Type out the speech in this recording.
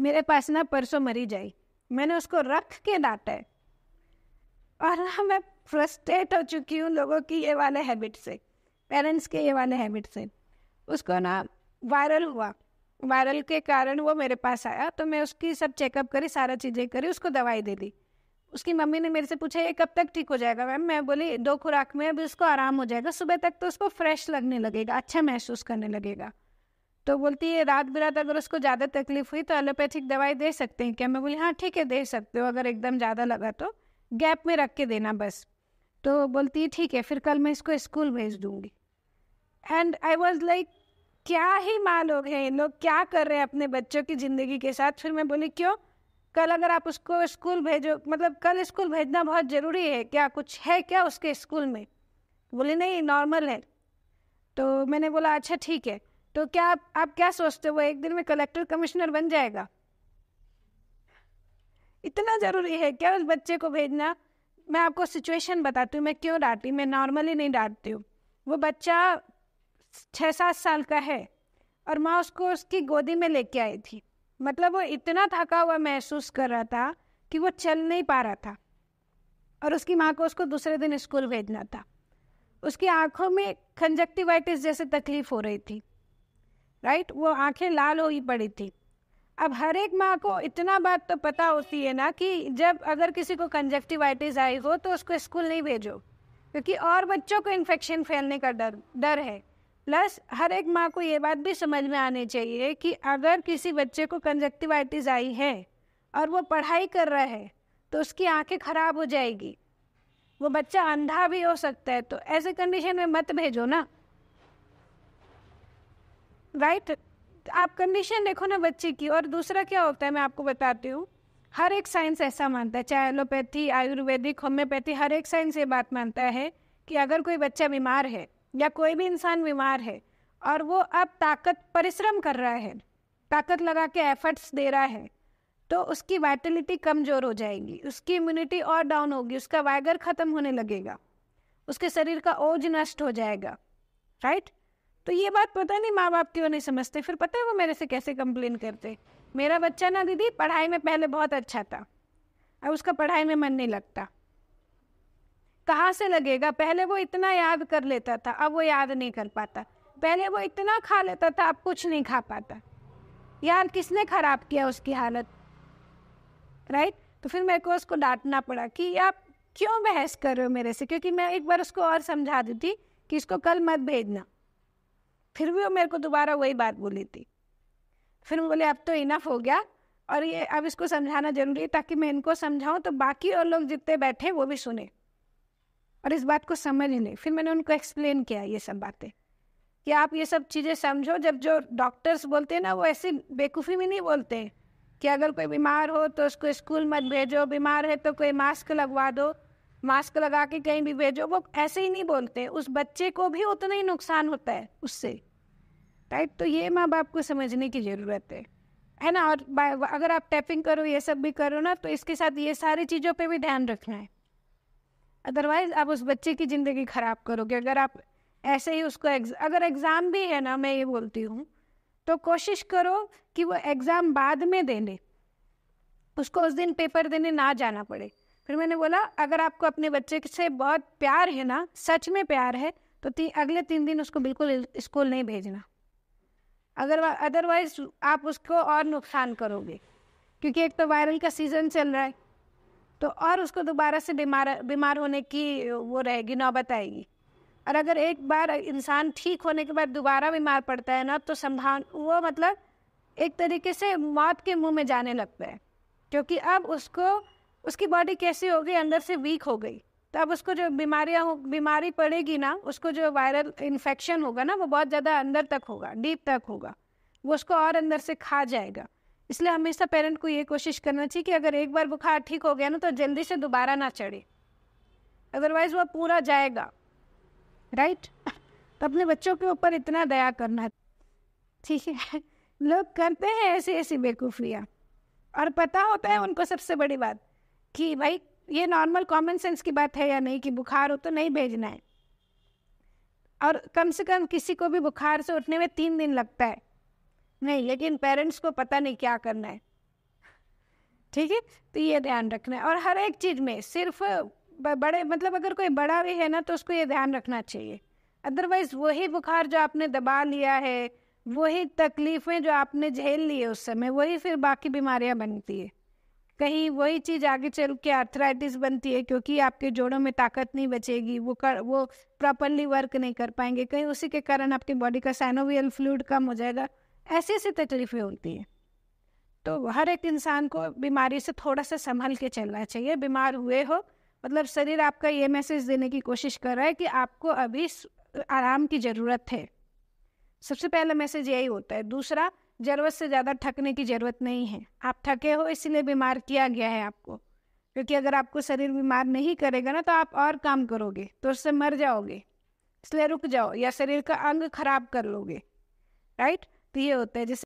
मेरे पास ना परसों मरी जाए मैंने उसको रख के डांटा है और ना मैं फ्रस्ट्रेट हो चुकी हूँ लोगों की ये वाले हैबिट से पेरेंट्स के ये वाले हैबिट से उसको ना वायरल हुआ वायरल के कारण वो मेरे पास आया तो मैं उसकी सब चेकअप करी सारा चीज़ें करी उसको दवाई दे दी उसकी मम्मी ने मेरे से पूछा ये कब तक ठीक हो जाएगा मैम मैं बोली दो खुराक में अभी उसको आराम हो जाएगा सुबह तक तो उसको फ्रेश लगने लगेगा अच्छा महसूस करने लगेगा तो बोलती है रात बिरात अगर उसको ज़्यादा तकलीफ हुई तो एलोपैथिक दवाई दे सकते हैं क्या मैं बोली हाँ ठीक है दे सकते हो अगर एकदम ज़्यादा लगा तो गैप में रख के देना बस तो बोलती है ठीक है फिर कल मैं इसको स्कूल भेज दूँगी एंड आई वॉज लाइक क्या ही माँ लोग हैं इन लोग क्या कर रहे हैं अपने बच्चों की ज़िंदगी के साथ फिर मैं बोली क्यों कल अगर आप उसको स्कूल भेजो मतलब कल स्कूल भेजना बहुत ज़रूरी है क्या कुछ है क्या उसके स्कूल में बोली नहीं नॉर्मल है तो मैंने बोला अच्छा ठीक है तो क्या आप, आप क्या सोचते हो एक दिन में कलेक्टर कमिश्नर बन जाएगा इतना जरूरी है क्या उस बच्चे को भेजना मैं आपको सिचुएशन बताती हूँ मैं क्यों डांटती मैं नॉर्मली नहीं डांटती हूँ वो बच्चा छः सात साल का है और माँ उसको उसकी गोदी में लेके आई थी मतलब वो इतना थका हुआ महसूस कर रहा था कि वो चल नहीं पा रहा था और उसकी माँ को उसको दूसरे दिन स्कूल भेजना था उसकी आंखों में खंजक्टिवाइटिस जैसे तकलीफ हो रही थी राइट वो आंखें लाल हो ही पड़ी थी अब हर एक माँ को इतना बात तो पता होती है ना कि जब अगर किसी को कंजक्टिवाइटिस आई हो तो उसको स्कूल नहीं भेजो क्योंकि और बच्चों को इन्फेक्शन फैलने का डर डर है प्लस हर एक माँ को ये बात भी समझ में आनी चाहिए कि अगर किसी बच्चे को कंजक्टिवाइटिस आई है और वो पढ़ाई कर रहा है तो उसकी आंखें खराब हो जाएगी वो बच्चा अंधा भी हो सकता है तो ऐसे कंडीशन में मत भेजो ना राइट right? आप कंडीशन देखो ना बच्चे की और दूसरा क्या होता है मैं आपको बताती हूँ हर एक साइंस ऐसा मानता है चाहे एलोपैथी आयुर्वेदिक होम्योपैथी हर एक साइंस ये बात मानता है कि अगर कोई बच्चा बीमार है या कोई भी इंसान बीमार है और वो अब ताकत परिश्रम कर रहा है ताकत लगा के एफर्ट्स दे रहा है तो उसकी वाइटलिटी कमज़ोर हो जाएगी उसकी इम्यूनिटी और डाउन होगी उसका वाइगर ख़त्म होने लगेगा उसके शरीर का ओज नष्ट हो जाएगा राइट right? तो ये बात पता नहीं माँ बाप क्यों नहीं समझते फिर पता है वो मेरे से कैसे कंप्लेन करते मेरा बच्चा ना दीदी पढ़ाई में पहले बहुत अच्छा था अब उसका पढ़ाई में मन नहीं लगता कहाँ से लगेगा पहले वो इतना याद कर लेता था अब वो याद नहीं कर पाता पहले वो इतना खा लेता था अब कुछ नहीं खा पाता यार किसने खराब किया उसकी हालत राइट तो फिर मेरे को उसको डांटना पड़ा कि आप क्यों बहस कर रहे हो मेरे से क्योंकि मैं एक बार उसको और समझा दी थी कि इसको कल मत भेजना फिर भी वो मेरे को दोबारा वही बात बोली थी फिर बोले अब तो इनफ हो गया और ये अब इसको समझाना जरूरी है ताकि मैं इनको समझाऊं तो बाकी और लोग जितने बैठे वो भी सुने और इस बात को समझ ही नहीं फिर मैंने उनको एक्सप्लेन किया ये सब बातें कि आप ये सब चीज़ें समझो जब जो डॉक्टर्स बोलते हैं ना वो ऐसी बेकूफ़ी में नहीं बोलते कि अगर कोई बीमार हो तो उसको स्कूल मत भेजो बीमार है तो कोई मास्क लगवा दो मास्क लगा के कहीं भी भेजो वो ऐसे ही नहीं बोलते उस बच्चे को भी उतना ही नुकसान होता है उससे राइट तो ये माँ बाप को समझने की ज़रूरत है है ना और अगर आप टैपिंग करो ये सब भी करो ना तो इसके साथ ये सारी चीज़ों पे भी ध्यान रखना है अदरवाइज आप उस बच्चे की ज़िंदगी ख़राब करोगे अगर आप ऐसे ही उसको एग्ज, अगर एग्ज़ाम भी है ना मैं ये बोलती हूँ तो कोशिश करो कि वो एग्ज़ाम बाद में देने उसको उस दिन पेपर देने ना जाना पड़े फिर मैंने बोला अगर आपको अपने बच्चे से बहुत प्यार है ना सच में प्यार है तो ती, अगले तीन दिन उसको बिल्कुल स्कूल नहीं भेजना अगर अदरवाइज आप उसको और नुकसान करोगे क्योंकि एक तो वायरल का सीज़न चल रहा है तो और उसको दोबारा से बीमार बीमार होने की वो रहेगी नौबत आएगी और अगर एक बार इंसान ठीक होने के बाद दोबारा बीमार पड़ता है ना तो संभाव वो मतलब एक तरीके से मौत के मुंह में जाने लगता है क्योंकि अब उसको उसकी बॉडी कैसी हो गई अंदर से वीक हो गई तो अब उसको जो बीमारियाँ हो बीमारी पड़ेगी ना उसको जो वायरल इन्फेक्शन होगा ना वो बहुत ज़्यादा अंदर तक होगा डीप तक होगा वो उसको और अंदर से खा जाएगा इसलिए हमेशा पेरेंट को ये कोशिश करना चाहिए कि अगर एक बार बुखार ठीक हो गया ना तो जल्दी से दोबारा ना चढ़े अदरवाइज़ वह पूरा जाएगा राइट तो अपने बच्चों के ऊपर इतना दया करना ठीक है लोग करते हैं ऐसी ऐसी बेवकूफ़ियाँ और पता होता है उनको सबसे बड़ी बात कि भाई ये नॉर्मल कॉमन सेंस की बात है या नहीं कि बुखार हो तो नहीं भेजना है और कम से कम किसी को भी बुखार से उठने में तीन दिन लगता है नहीं लेकिन पेरेंट्स को पता नहीं क्या करना है ठीक है तो ये ध्यान रखना है और हर एक चीज़ में सिर्फ बड़े मतलब अगर कोई बड़ा भी है ना तो उसको ये ध्यान रखना चाहिए अदरवाइज वही बुखार जो आपने दबा लिया है वही तकलीफ़ें जो आपने झेल ली है उस समय वही फिर बाकी बीमारियां बनती है कहीं वही चीज आगे चल के आर्थराइटिस बनती है क्योंकि आपके जोड़ों में ताकत नहीं बचेगी वो कर वो प्रॉपरली वर्क नहीं कर पाएंगे कहीं उसी के कारण आपकी बॉडी का साइनोवियल फ्लूड कम हो जाएगा ऐसी ऐसी तकलीफें होती हैं तो हर एक इंसान को बीमारी से थोड़ा सा संभल के चलना चाहिए बीमार हुए हो मतलब शरीर आपका ये e मैसेज देने की कोशिश कर रहा है कि आपको अभी आराम की ज़रूरत है सबसे पहला मैसेज यही होता है दूसरा ज़रूरत से ज़्यादा थकने की ज़रूरत नहीं है आप थके हो इसलिए बीमार किया गया है आपको क्योंकि अगर आपको शरीर बीमार नहीं करेगा ना तो आप और काम करोगे तो उससे मर जाओगे इसलिए रुक जाओ या शरीर का अंग खराब कर लोगे राइट तो ये होता है जैसे